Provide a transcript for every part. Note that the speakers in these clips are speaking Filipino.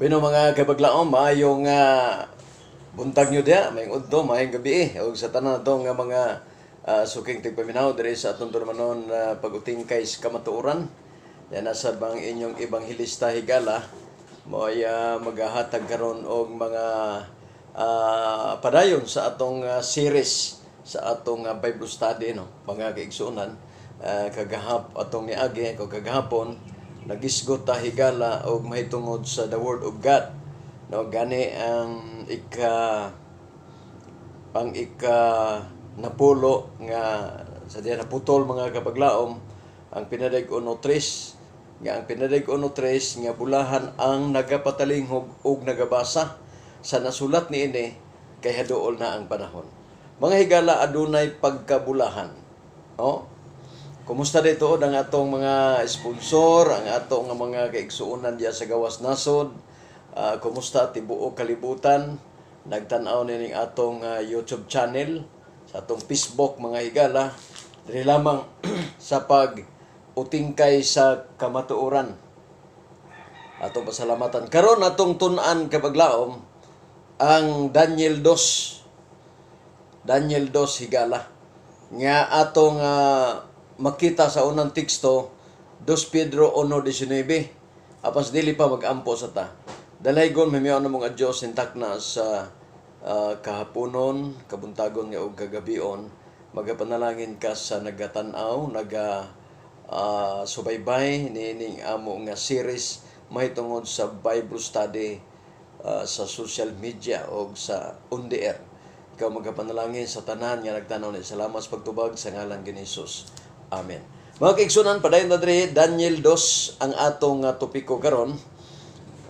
Bino mga kabaglaom, maayong uh, ah, buntag nyo diya, maayong udto, maayong gabi eh. O sa tanan na nga mga uh, ah, suking tigpaminaw, diri sa atong turmanon uh, paguting kay kamatuoran. Yan nasa bang inyong ebanghelista higala, mo ay uh, maghahatag karon og mga uh, padayon sa atong uh, series sa atong uh, Bible study no, mga kaigsuonan. Uh, kagahap atong niagi, kagahapon, nagisgot ta higala og mahitungod sa the word of God no gani ang ika pang ika napulo nga sa diyan naputol mga kapaglaom ang pinadag uno tres nga ang pinadag uno tres nga bulahan ang nagapatalinghog og nagabasa sa nasulat ni ini kay haduol na ang panahon mga higala adunay pagkabulahan no Kumusta dito ang atong mga sponsor, ang atong mga kaigsuunan diya sa Gawas Nasod? Uh, kumusta tibuo kalibutan? Nagtanaw ni ning atong uh, YouTube channel sa atong Facebook mga higala. Ah. diri lamang sa pag utingkay sa kamatuoran. Atong pasalamatan karon atong tun-an kabaglaom ang Daniel 2 Daniel 2 Higala nga atong uh, makita sa unang teksto, Dos Pedro 1.19, apas dili pa magampo sa ta. Dalhaygon, mamiyaw na mga Diyos intakna sa uh, kahaponon, kabuntagon nga og kagabion, magapanalangin ka sa nagatanaw, naga uh, subaybay niining amo nga series mahitungod sa Bible study uh, sa social media o sa on the air. Ikaw magapanalangin sa tanan nga nagtanaw ni salamat sa pagtubag sa ngalan ni Jesus. Amen. Mga kaigsunan, padayon na diri Daniel 2 ang atong uh, topiko karon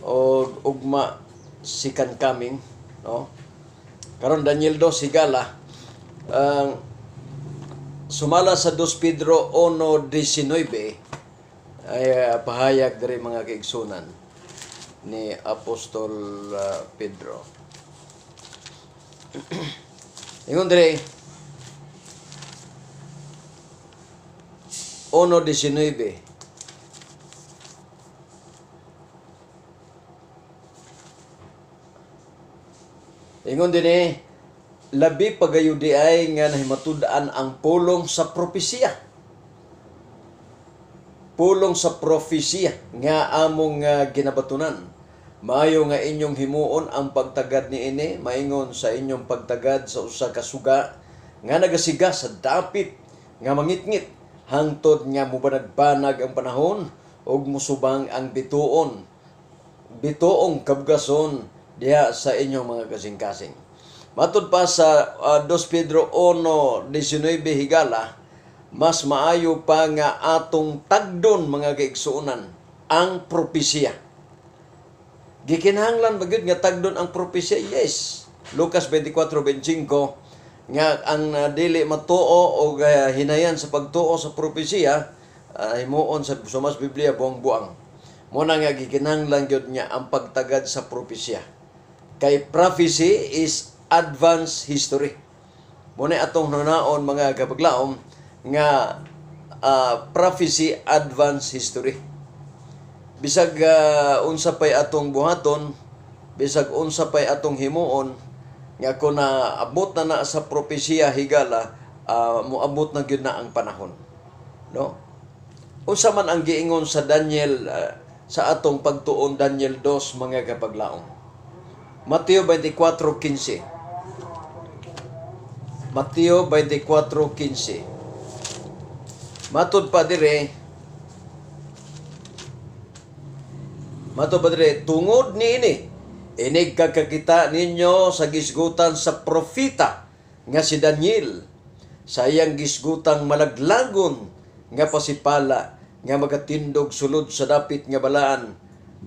o ugma sikan coming, no? Karon Daniel 2 higala ang uh, sumala sa 2 Pedro 1:19 ay uh, pahayag diri mga kaigsunan ni Apostol uh, Pedro. Ingon diri 1.19 Ingon din eh, labi pagayo di ay nga nahimatudaan ang pulong sa propesya. Pulong sa propesya nga among uh, ginabatunan. Maayo nga inyong himuon ang pagtagad ni ini, maingon sa inyong pagtagad sa usa ka suga nga nagasiga sa dapit nga mangitngit hangtod nga mubanagbanag ang panahon ug musubang ang bituon bituong kabgason diha sa inyong mga kasing-kasing matud pa sa uh, ah, 2 Pedro 1:19 higala mas maayo pa nga atong tagdon mga kaigsuonan ang propesya gikinahanglan ba nga tagdon ang propesya yes Lucas 24:25 nga ang uh, dili matuo o uh, hinayan sa pagtuo sa propesiya uh, ah, muon sa sumas Biblia buang buang mo na nga gikinahanglan gyud niya ang pagtagad sa propesiya kay prophecy is advanced history mo na atong nunaon mga kabaglaom nga uh, prophecy advanced history bisag uh, unsa pay atong buhaton bisag unsa pay atong himuon nga kung abot na na sa propesya higala uh, moabot na gyud na ang panahon no unsa man ang giingon sa Daniel uh, sa atong pagtuon Daniel 2 mga kapaglaong Mateo 24:15 Mateo 24:15 Matod pa dire Matod pa dire tungod ni ini Inig kakakita ninyo sa gisgutan sa propita nga si Daniel sa iyang gisgutang malaglagon nga pasipala nga magatindog sulod sa dapit nga balaan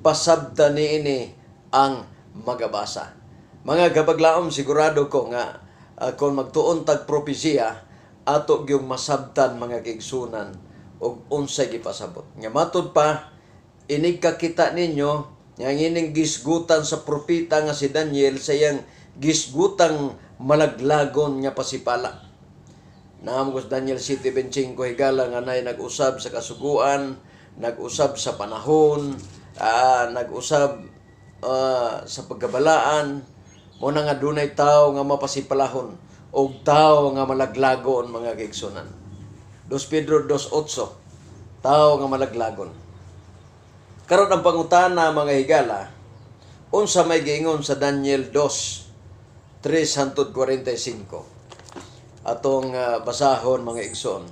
pasabda niini ang magabasa. Mga gabaglaom sigurado ko nga uh, kung magtuon tag propesiya ato gyung masabtan mga kigsunan og unsay gipasabot. Nga matod pa inig kakita ninyo Yang ining gisgutan sa propita nga si Daniel sa iyang gisgutang malaglagon nga pasipala. Naam ko Daniel City 25 higala nga nay nag-usab sa kasuguan, nag-usab sa panahon, uh, nag-usab uh, sa pagkabalaan, mo na nga dunay tao nga mapasipalahon og tao nga malaglagon mga kaigsunan. Dos Pedro 2.8 Tao nga malaglagon. Karon ang pangutan pangutana mga higala, unsa may giingon sa Daniel 2, 345. Atong uh, basahon mga igsoon.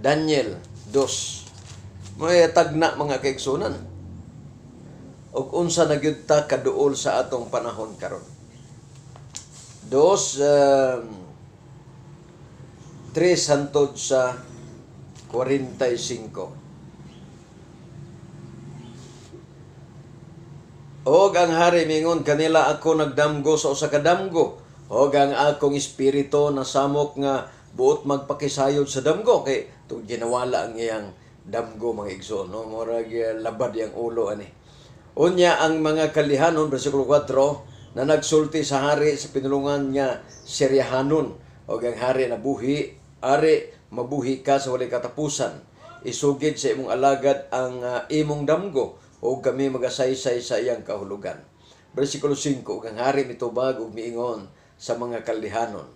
Daniel 2. May tagna mga kaigsoonan. Og unsa nagyud ta kaduol sa atong panahon karon. Dos uh, ah, 3 sa 45. Og ang hari mingon kanila ako nagdamgo sa usa kadamgo. damgo. Og ang akong espiritu nasamok nga buot magpakisayod sa damgo kay to ginawala ang iyang damgo mga igsoon no murag labad yang ulo ani. Unya ang mga kalihanon bersikulo 4 na nagsulti sa hari sa pinulungan niya Seryahanon og ang hari buhi ari mabuhi ka sa walay katapusan isugid sa imong alagad ang uh, imong damgo o kami magasaysay sa iyang kahulugan. Versikulo 5, Ang hari mitubag ug miingon sa mga kalihanon.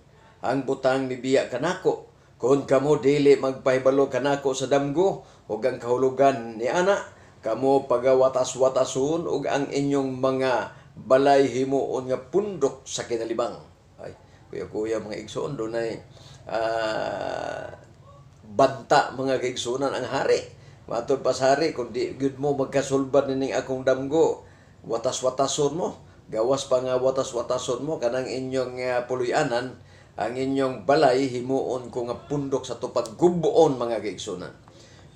Ang butang mibiya kanako, kon kamo dili magpahibalo kanako sa damgo ug ang kahulugan ni ana, kamo pagawatas-watason ug ang inyong mga balay himuon nga pundok sa kinalibang. Ay, kuya-kuya mga igsoon, doon ay uh, ah, banta mga kaigsunan ang hari Matod pasari, kung di gud mo magkasulbad nining akong damgo, watas-watason mo. Gawas pa nga watas-watason mo, kanang inyong uh, puluyanan, ang inyong balay, himuon ko nga pundok sa tupag gubuon mga kaigsunan.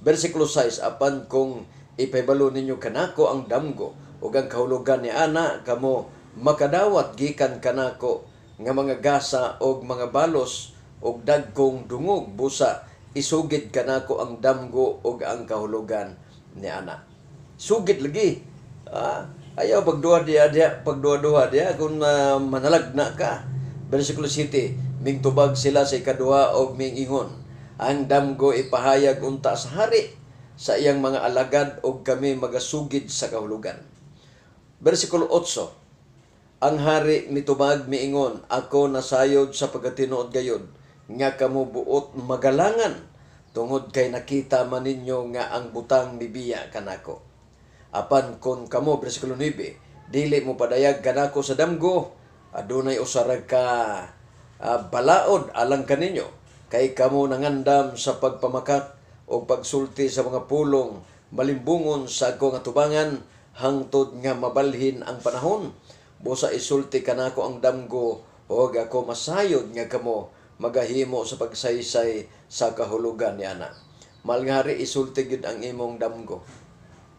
Versikulo 6, apan kung ipebalo ninyo kanako ang damgo, ug ang kahulugan ni ana kamo makadawat gikan kanako nga mga gasa og mga balos og dagkong dungog busa ka na ko ang damgo o ang kahulugan ni ana. Sugid lagi. Ah, ayaw pagduha dia dia pagduha-duha dia kung uh, manalagna ka. Bersikulo City, mingtubag sila sa ikaduha og mingingon. Ang damgo ipahayag unta sa hari sa iyang mga alagad og kami magasugid sa kahulugan. Bersikulo 8. Ang hari mitubag miingon, ako nasayod sa pagkatinuod gayod nga kamo buot magalangan tungod kay nakita man ninyo nga ang butang mibiya kanako. Apan kon kamo, versikulo 9, dili mo padayag kanako sa damgo, adunay usarag ka uh, balaod alang kaninyo, kay kamo nangandam sa pagpamakat o pagsulti sa mga pulong, malimbungon sa ako nga tubangan hangtod nga mabalhin ang panahon. Busa isulti kanako ang damgo, o ako masayod nga kamo magahimo sa pagsaysay sa kahulugan ni ana. Malngari isulti gyud ang imong damgo.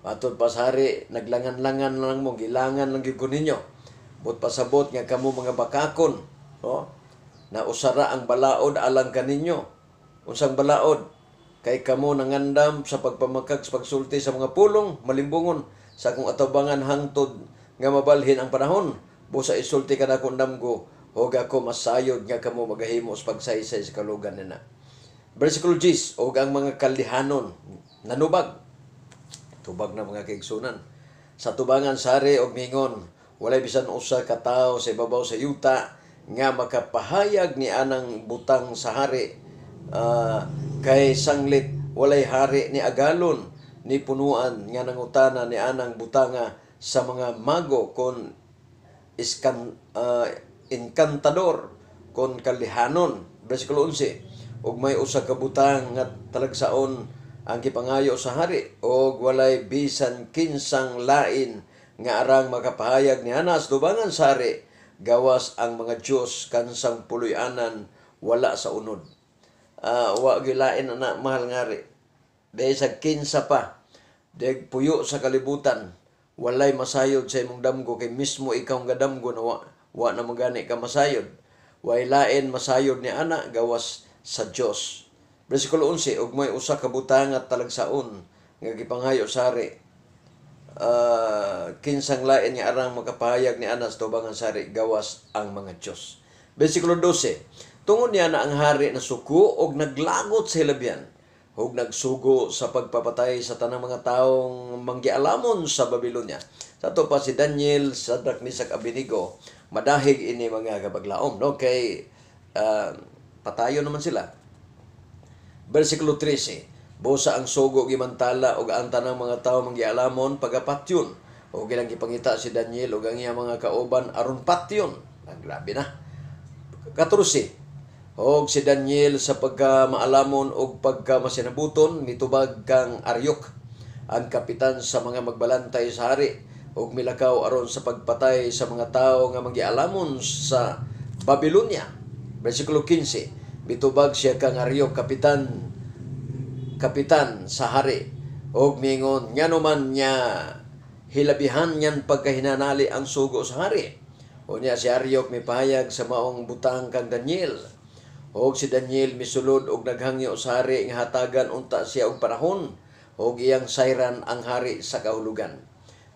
Matod pa naglangan-langan lang mo, gilangan lang gyud ninyo. But pasabot nga kamo mga bakakon, no? Na usara ang balaod alang kaninyo. Unsang balaod? Kay kamo nangandam sa pagpamakag sa pagsulti sa mga pulong, malimbungon sa akong atubangan hangtod nga mabalhin ang panahon. Busa isulti ka na kung damgo Huwag ako masayod nga kamo maghahimo sa pagsaysay sa kalugan nina. Versicle 10, huwag ang mga kalihanon nanubag. Tubag na mga kaigsunan. Sa tubangan sari og mingon, walay bisan usa ka tawo sa ibabaw sa yuta nga makapahayag ni anang butang sa hari uh, kay sanglit walay hari ni agalon ni punuan nga nangutana ni anang butanga sa mga mago kon iskan uh, encantador kon kalihanon bersikulo 11 ug may usa ka butang nga talagsaon ang gipangayo sa hari og walay bisan kinsang lain nga arang makapahayag ni Hanas dubangan sa hari gawas ang mga Dios kansang puloy-anan wala sa unod uh, wa gilain ana mahal ngari dahil sa kinsa pa deg puyo sa kalibutan walay masayod sa imong damgo kay mismo ikaw nga damgo nawa Wa na magani ka masayod. Way lain masayod ni ana gawas sa Dios. Bersikulo 11 ugmay usa ka butang at talagsaon nga gipangayo sari uh, ah, kinsang lain nga arang makapahayag ni ana sa tubangan sari gawas ang mga Dios. Bersikulo 12 Tungod niya na ang hari na suko og naglagot sa hilabyan hug nagsugo sa pagpapatay sa tanang mga taong manggialamon sa Babylonia. Sa to pa si Daniel sa Daknisak Abinigo, madahig ini mga kabaglaom. No? Kay uh, ah, patayo naman sila. Versikulo 13, Busa ang sugo gimantala og ang tanang mga tao manggialamon pagapatyon. O gilang gipangita si Daniel og ang iya mga kauban aron patyon. Ang ah, grabe na. 14, og si Daniel sa pagkamaalamon og pagkamasinabuton mitubag kang Aryok ang kapitan sa mga magbalantay sa hari og milakaw aron sa pagpatay sa mga tawo nga mangialamon sa Babilonia bersikulo 15 mitubag siya kang Aryok kapitan kapitan sa hari og mingon nga naman niya hilabihan niyan pagkahinanali ang sugo sa hari o niya si Aryok mipahayag sa maong butang kang Daniel Og si Daniel misulod og naghangyo sa hari nga hatagan unta siya og panahon og iyang sayran ang hari sa kahulugan.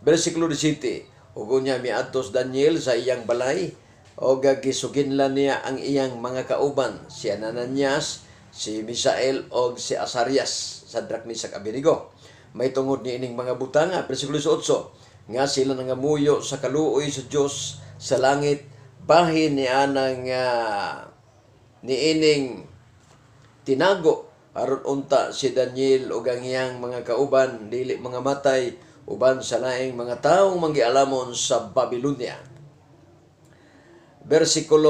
Bersikulo 17. Ug unya miadtos Daniel sa iyang balay og gisuginlan niya ang iyang mga kauban si Ananias, si Misael og si Asarias sa Drakmisak Abinigo. May tungod ni ining mga butanga, bersikulo 18, nga sila nangamuyo sa kaluoy sa Dios sa langit bahin niya ng uh, ah, niining tinago aron unta si Daniel ug ang mga kauban dili mga matay uban sa laing mga taong mangialamon sa Babylonia. Bersikulo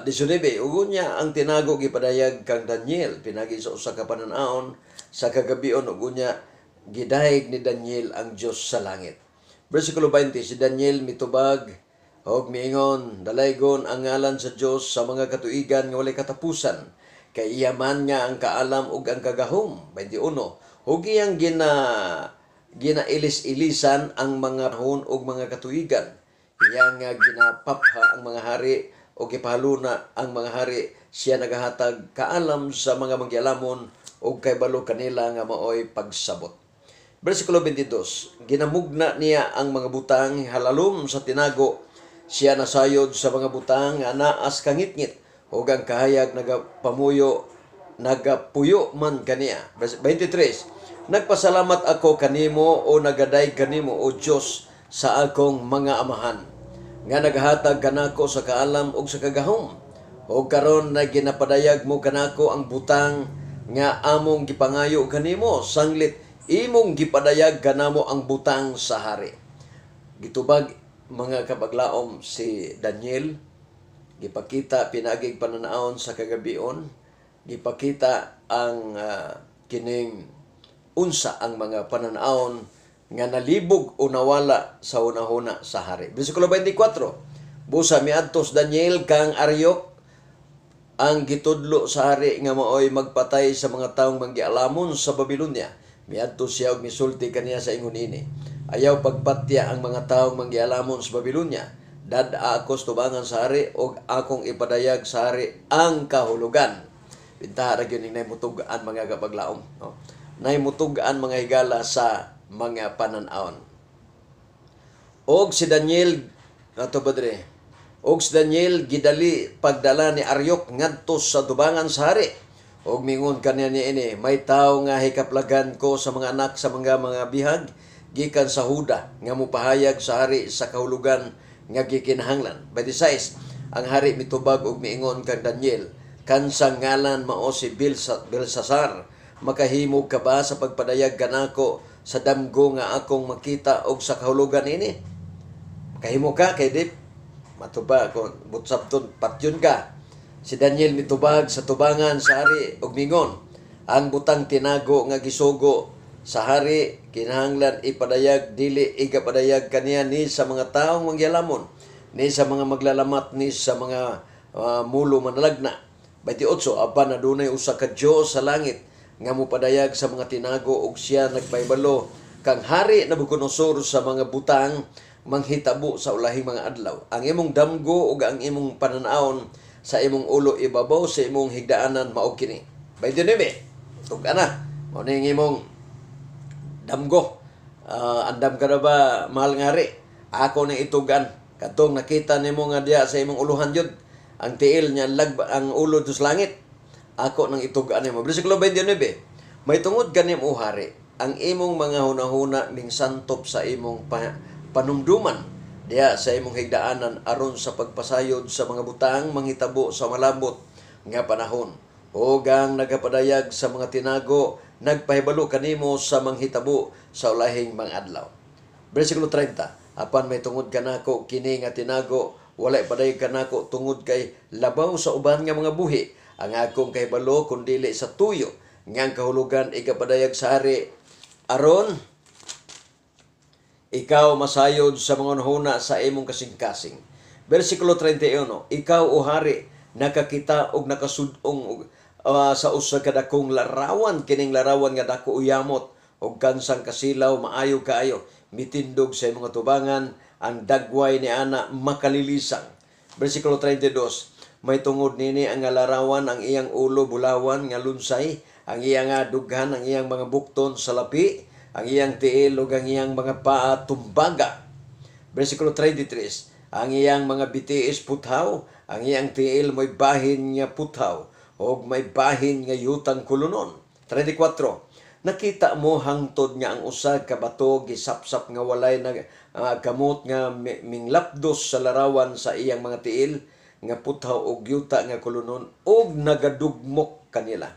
19 ah, ugon niya ang tinago gipadayag kang Daniel pinagi sa usa ka pananaon sa kagabion ugon niya gidayeg ni Daniel ang Dios sa langit. Bersikulo 20 si Daniel mitubag Og miingon, dalaygon ang ngalan sa Dios sa mga katuigan nga walay katapusan. Kay iyaman nga ang kaalam ug ang kagahom. 21. Hugi ang gina ginailis-ilisan ang mga hon ug mga katuigan. Iya nga ginapapha ang mga hari o gipahaluna ang mga hari siya nagahatag kaalam sa mga mangyalamon o kay balo kanila nga maoy pagsabot. Versikulo 22, Ginamugna niya ang mga butang halalom sa tinago siya nasayod sa mga butang nga naas kangitngit hugang kahayag nagapamuyo nagapuyo man kaniya. 23. Nagpasalamat ako kanimo o nagaday kanimo o Dios sa akong mga amahan nga naghatag kanako sa kaalam ug sa kagahom o karon na ginapadayag mo kanako ang butang nga among gipangayo kanimo sanglit imong gipadayag kanamo ang butang sa hari gitubag mga kabaglaom si Daniel gipakita pinagig pananaon sa kagabion gipakita ang uh, kining unsa ang mga pananaon nga nalibog o nawala sa unahuna sa hari. Bersikulo 24. Busa miadtos Daniel kang Aryok ang gitudlo sa hari nga maoy magpatay sa mga taong manggialamon sa Babilonia. Miadtos siya og misulti kaniya sa ingon ini Ayaw pagpatya ang mga taong manggialamon sa Babilonya. Dad ako tubangan sa hari o akong ipadayag sa hari ang kahulugan. Bintaha na yun nay mutugaan mga kapaglaom. No? Nay mutugaan mga higala sa mga pananaon. Og si Daniel, ato badre, og si Daniel gidali pagdala ni Aryok ngadto sa tubangan sa hari. Og mingon kanya ni ini, may tao nga hikaplagan ko sa mga anak sa mga mga bihag, gikan sa Huda nga mopahayag sa hari sa kahulugan nga gikinahanglan. 26. Ang hari mitubag og miingon kang Daniel, kansang ngalan mao si Belsasar, makahimog ka ba sa pagpadayag kanako sa damgo nga akong makita og sa kahulugan ini? Kahimo ka kay Dip. Matuba kon butsabton patyon ka. Si Daniel mitubag sa tubangan sa ari og mingon. Ang butang tinago nga gisugo sa hari kinahanglan ipadayag dili igapadayag kaniya ni sa mga taong mangyalamon ni sa mga maglalamat ni sa mga uh, mulo manalagna Bayti 28 apan adunay usa ka Dios sa langit nga mopadayag sa mga tinago og siya nagpaybalo kang hari Nabucodonosor sa mga butang manghitabo sa ulahing mga adlaw ang imong damgo ug ang imong pananawon sa imong ulo ibabaw sa imong higdaanan mao kini 29 ug ana mao ning imong damgo. Uh, ah, andam ka na ba, mahal nga ri? Ako na itugan. Katong nakita nimo nga diya sa imong uluhan jud ang tiil niya lag ang ulo dos langit. Ako nang itugan nimo. Bersikulo 29. May tungod ganim o hari ang imong mga hunahuna ning santop sa imong pa, panumduman diya sa imong higdaanan aron sa pagpasayod sa mga butang manghitabo sa malambot nga panahon. Hugang nagapadayag sa mga tinago nagpahibalo kanimo sa manghitabo sa ulahing mga adlaw. Versikulo 30, Apan may tungod ka nako kini nga tinago, wala paday ka nako tungod kay labaw sa uban nga mga buhi, ang akong kahibalo kundili sa tuyo, ngang kahulugan igapadayag sa hari. Aron, ikaw masayod sa mga nahuna sa imong kasing-kasing. Versikulo 31, ikaw o hari, nakakita og nakasudong og uh, sa usa kadakong larawan kining larawan nga dako uyamot og kansang kasilaw maayo kaayo mitindog sa mga tubangan ang dagway ni ana makalilisang bersikulo 32 may tungod nini ang larawan ang iyang ulo bulawan nga lunsay ang iyang dughan ang iyang mga bukton sa lapi ang iyang tiil ug ang iyang mga paa tumbaga bersikulo 33 ang iyang mga bitiis puthaw ang iyang tiil mo'y bahin nga puthaw og may bahin nga yutang kulunon. 34. Nakita mo hangtod nga ang usag kabato gisapsap nga walay na uh, ah, gamot nga minglapdos sa larawan sa iyang mga tiil nga puthaw og yuta nga kulunon og nagadugmok kanila.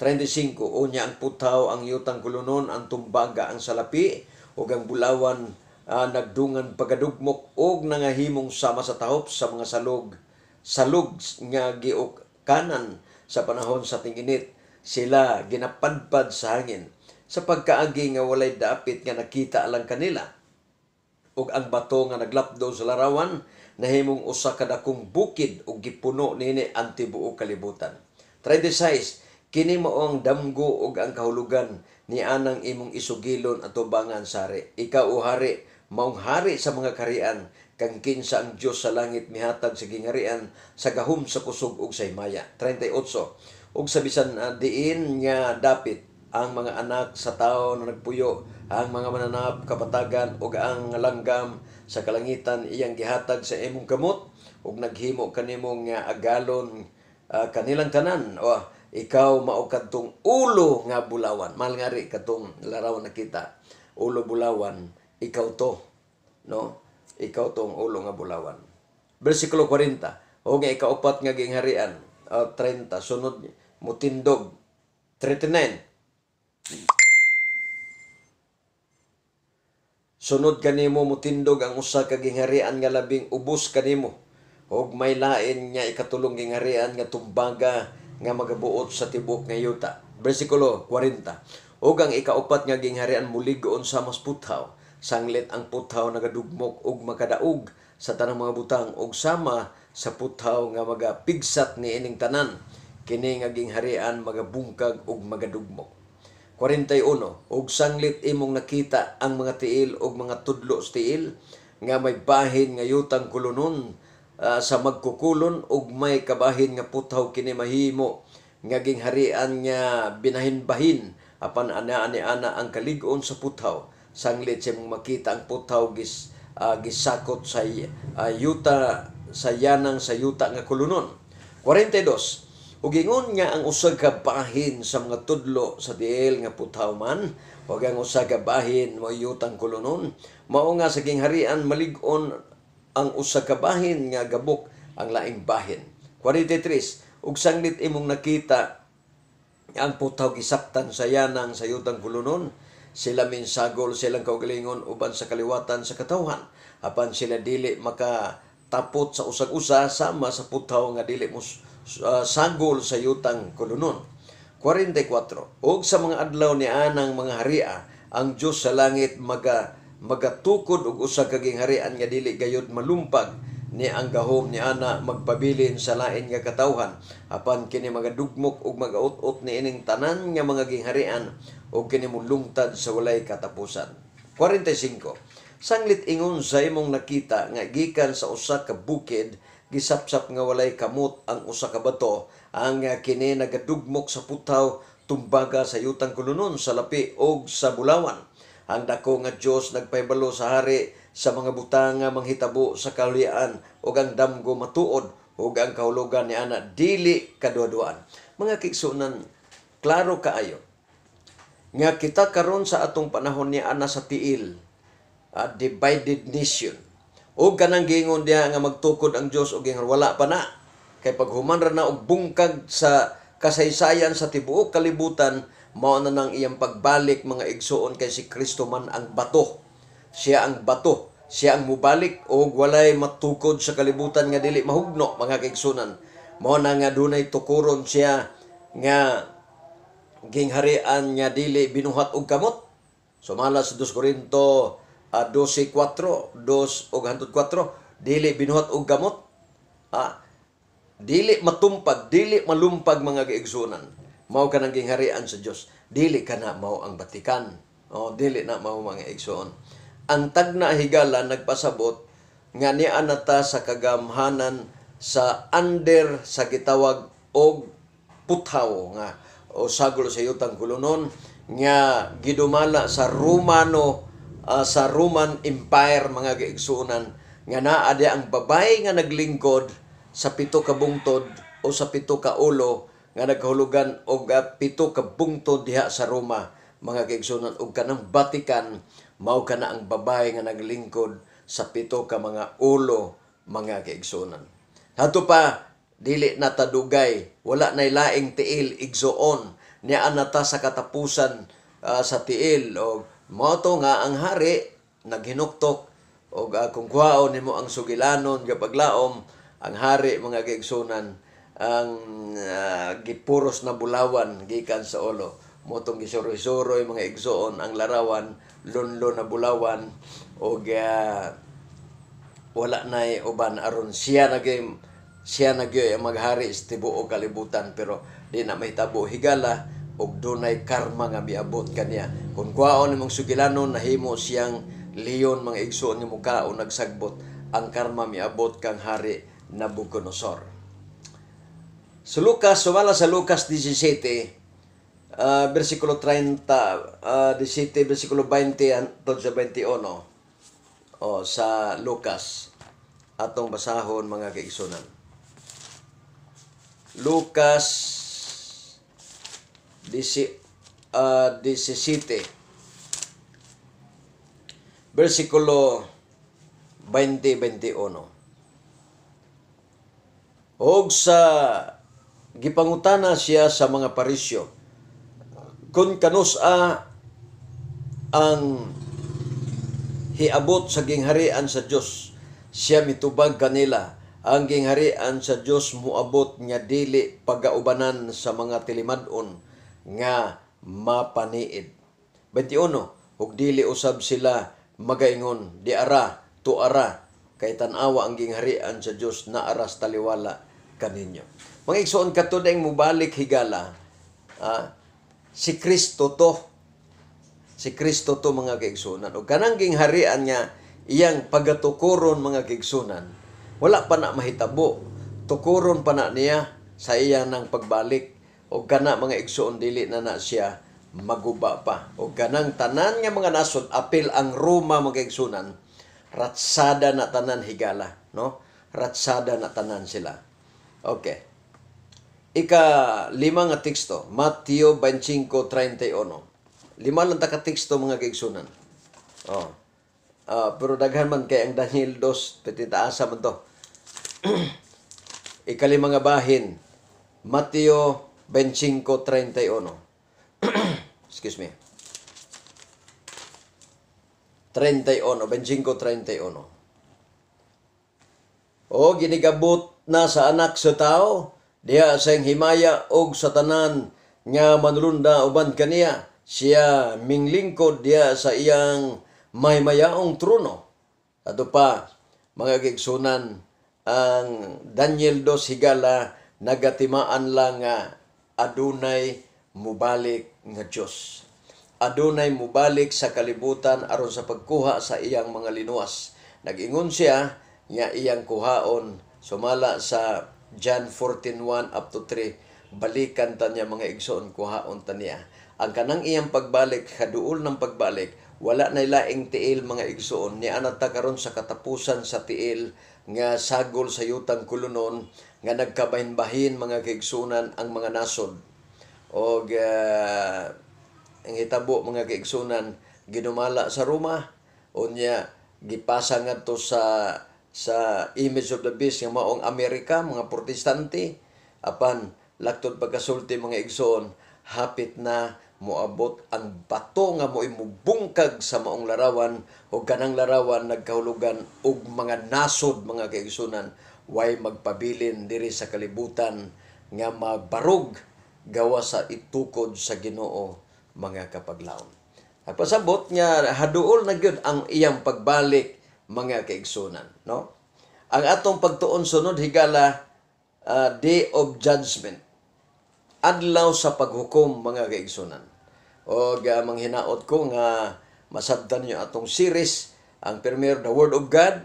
35. Unya ang puthaw ang yutang kulunon ang tumbaga ang salapi og ang bulawan uh, nagdungan pagadugmok og nangahimong sama sa tahop sa mga salog salog nga giok kanan sa panahon sa tinginit. Sila ginapadpad sa hangin sa pagkaagi nga walay dapit nga nakita alang kanila. Ug ang bato nga naglapdo sa larawan nahimong usa ka dakong bukid ug gipuno nini ang tibuo kalibutan. 36 kini mao ang damgo ug ang kahulugan ni anang imong isugilon at tubangan sari. Ikaw o hari, maong hari sa mga karian kang kinsa ang Dios sa langit mihatag sa gingarian sa gahom sa kusog ug sa himaya 38 ug sa bisan uh, diin nga dapit ang mga anak sa tao na nagpuyo ang mga mananap kapatagan ug ang langgam sa kalangitan iyang gihatag sa imong kamot ug naghimo kanimo nga agalon uh, kanilang tanan o oh, ikaw mao kadtong ulo nga bulawan mal nga ri kadtong larawan nakita ulo bulawan ikaw to no ikaw tong ulo nga bulawan. Versikulo 40, o nga ikaupat nga gingharian, o 30, sunod mutindog. 39, Sunod kanimo mutindog ang usa ka gingharian nga labing ubos kanimo Og may lain nga ikatulong gingharian nga tumbaga nga magabuot sa tibok nga yuta. Bersikulo 40. Og ang ikaupat nga gingharian muligoon sa mas puthaw sanglit ang puthaw nagadugmok ug makadaog sa tanang mga butang ug sama sa puthaw nga magapigsat ni ining tanan kini nga gingharian magabungkag ug magadugmok 41 Og sanglit imong nakita ang mga tiil ug mga tudlo sa tiil nga may bahin nga yutang kulunon uh, sa magkukulon ug may kabahin nga puthaw kini mahimo nga gingharian nga binahin-bahin apan ana ana ang kaligon sa puthaw sanglit sa mong makita ang putaw gis uh, gisakot sa uh, yuta sa yanang sa yuta nga kulunon 42 ug ingon nga ang usag ka sa mga tudlo sa diel nga putaw man ug ang usag ka bahin mo yutang kulunon mao nga sa harian malig-on ang usa ka nga gabok ang laing bahin 43 ug sanglit imong nakita ang putaw gisaktan sa yanang sa yutang kulunon sila minsagol silang kaugalingon uban sa kaliwatan sa katawhan apan sila dili maka tapot sa usag-usa sama sa putaw nga dili mo uh, sagol sa yutang kolonon 44 og sa mga adlaw ni anang mga haria ang Dios sa langit maga magatukod og usa kaging harian nga dili gayud malumpag ni ang gahom ni ana magpabilin sa lain nga katawhan apan kini magadugmok ug magaut-ut ni ining tanan nga mga gingharian ug kini mulungtad sa walay katapusan 45 sanglit ingon sa imong nakita nga gikan sa usa ka bukid gisapsap nga walay kamot ang usa ka bato ang kini nagadugmok sa putaw tumbaga sa yutang kulunon sa lapi og sa bulawan ang dako nga Dios nagpahibalo sa hari sa mga butanga manghitabo sa kahulian ug ang damgo matuod ug ang kahulugan ni ana dili kaduaduan. Mga kiksunan, klaro kaayo nga kita karon sa atong panahon ni ana sa tiil a divided nation o kanang gingon niya nga magtukod ang Dios og gingon wala pa na kay paghuman ra na og bungkag sa kasaysayan sa tibuok kalibutan mao na nang iyang pagbalik mga igsuon kay si Kristo man ang bato siya ang bato siya ang mubalik o walay matukod sa kalibutan nga dili mahugno mga kaigsunan mao na nga dunay tukuron siya nga gingharian nga dili binuhat og kamot sumala sa 2 Korinto uh, 12:4 2 og hantod 4 dili binuhat og gamot ah, dili matumpag dili malumpag mga kaigsunan mao kanang gingharian sa Dios dili kana mao ang batikan oh dili na mao mga igsoon ang tagna higala nagpasabot nga ni anata sa kagamhanan sa under sa gitawag og puthaw nga o sagol sa yutang kulunon nga gidumala sa Romano uh, sa Roman Empire mga giigsunan nga naa ang babay nga naglingkod sa pito ka bungtod o sa pito ka ulo nga naghulugan og ah, pito ka bungtod diha sa Roma mga giigsunan og kanang Vatican mao kana ang babae nga naglingkod sa pito ka mga ulo mga kaigsunan. Hato pa dili na tadugay, wala nay laing tiil igsoon ni anata sa katapusan uh, sa tiil og mao to nga ang hari naghinuktok og uh, ah, kung kuhaon nimo ang sugilanon gapaglaom ang hari mga kaigsunan ang uh, gipuros na bulawan gikan sa ulo motong gisoroy-soroy mga igsoon ang larawan lunlon na bulawan og uh, wala nay uban aron siya na game siya na gyud ang maghari sa tibuok kalibutan pero di na may tabo higala og dunay karma nga miabot kanya. kun kwaon imong sugilanon nahimo siyang leon mga igsoon ni mukao nagsagbot ang karma miabot kang hari Nabucodonosor. Sa Lucas, sumala sa Lucas 17, uh, versículo 30, uh, 17, versículo 20 hangtod sa 21 o sa Lucas atong basahon mga kaigsunan. Lucas 17 uh, 17 versikulo 20-21 Og sa gipangutana siya sa mga parisyo kun a ang hiabot sa gingharian sa Dios siya mitubag kanila ang gingharian sa Dios muabot nga dili pagaubanan sa mga tilimadon nga mapaniid 21 ug dili usab sila magaingon di ara to ara kay tan ang gingharian sa Dios na aras taliwala kaninyo mga igsoon katod ang mubalik higala ah, si Kristo to. Si Kristo to mga kaigsunan. O kanang gingharian niya iyang pagatukuron mga kaigsunan. Wala pa na mahitabo. Tukuron pa na niya sa iyang nang pagbalik. O kana mga igsuon dili na na siya maguba pa. O ganang tanan nga mga nasod apil ang Roma mga igsunan. Ratsada na tanan higala, no? Ratsada na tanan sila. Okay. Ika-lima nga teksto, Matthew 25.31. Lima lang taka teksto mga kaigsunan. Oh. Uh, pero daghan man kay ang Daniel 2, petitaasa man to. Ikalima nga bahin, Matthew 25.31. Excuse me. 31, 25.31. O, ginigabot na sa anak sa tao, Diya sa himaya og sa tanan nga manulunda uban kaniya siya minglingkod diha sa iyang may trono ato pa mga gigsunan ang Daniel dos Higala nagatimaan lang nga adunay mubalik nga Dios adunay mubalik sa kalibutan aron sa pagkuha sa iyang mga linuwas nagingon siya nga iyang kuhaon sumala sa John 14:1 up to 3 balikan tanya mga igsoon kuhaon niya ang kanang iyang pagbalik kaduol ng pagbalik wala na laing tiil mga igsoon ni anata karon sa katapusan sa tiil nga sagol sa yutang kulunon nga nagkabahinbahin mga kaigsunan ang mga nasod og uh, ang hitabo mga kaigsunan ginumala sa Roma unya gipasa ngadto sa sa image of the beast nga maong Amerika, mga protestante, apan laktod pagkasulti mga igsoon, hapit na moabot ang bato nga moimubungkag sa maong larawan o ganang larawan nagkahulugan og mga nasod mga kaigsunan way magpabilin diri sa kalibutan nga magbarog gawa sa itukod sa Ginoo mga kapaglaon. Nagpasabot niya haduol na gyud ang iyang pagbalik mga kaigsunan. No? Ang atong pagtuon sunod higala uh, ah, day of judgment. Adlaw sa paghukom mga kaigsunan. O uh, manghinaot ko nga masabdan niyo atong series ang premier the word of God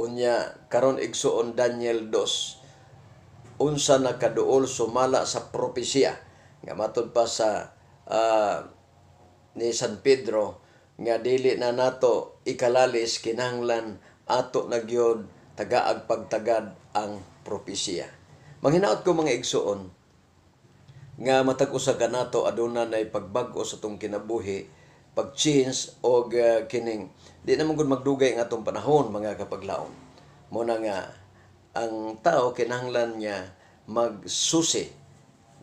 unya karon igsuon Daniel 2 unsa nakaduol sumala sa propesya nga matod pa sa uh, ni San Pedro nga dili na nato ikalalis kinanglan ato na gyud tagaagpagtagad ang propesya. Manghinaot ko mga igsuon nga matag usa ka aduna nay pagbag-o sa tong kinabuhi, pag-change og uh, kining di na gud magdugay ang atong panahon mga kapaglaon. Mo nga ang tao kinahanglan niya magsusi.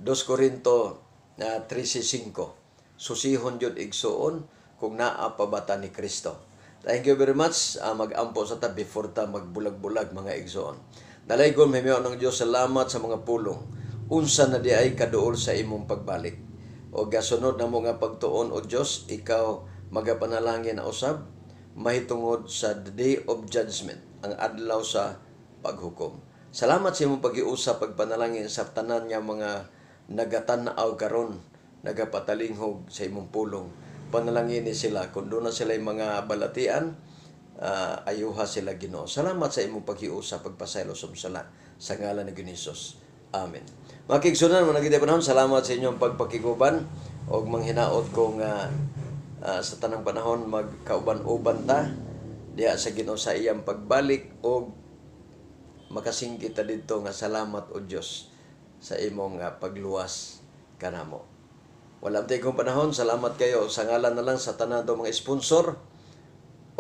2 Korinto uh, 13:5. Susihon jud igsuon kung naa pabata ni Kristo. Thank you very much. Uh, mag-ampo sa ta before ta magbulag-bulag mga igsoon. Dalay ko himiyo ng Diyos salamat sa mga pulong. Unsa na di ay kaduol sa imong pagbalik. O gasunod na mga pagtuon o Diyos, ikaw magapanalangin na usab, mahitungod sa day of judgment, ang adlaw sa paghukom. Salamat sa imong pag-iusap, pagpanalangin sa tanan nga mga nagatanaw karon, nagapatalinghog sa imong pulong panalangin ni sila kun do na sila mga balatian uh, ayuha sila Ginoo salamat sa imong paghiusa pagpasaylo sumsala sa ngalan ni Ginoo Amen. Mga kigsunan, mga nagkitapanahon, salamat sa inyong pagpakiguban o manghinaot kong nga uh, ah, sa tanang panahon magkauban-uban ta diya sa Ginoo sa iyang pagbalik o makasing kita dito nga salamat o Dios sa imong uh, pagluwas kanamo. Walang tigong panahon, salamat kayo. Sa ngalan na lang sa tanan mga sponsor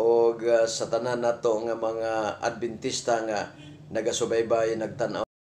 o uh, sa tanan nato nga mga Adventista nga nagasubaybay nagtanaw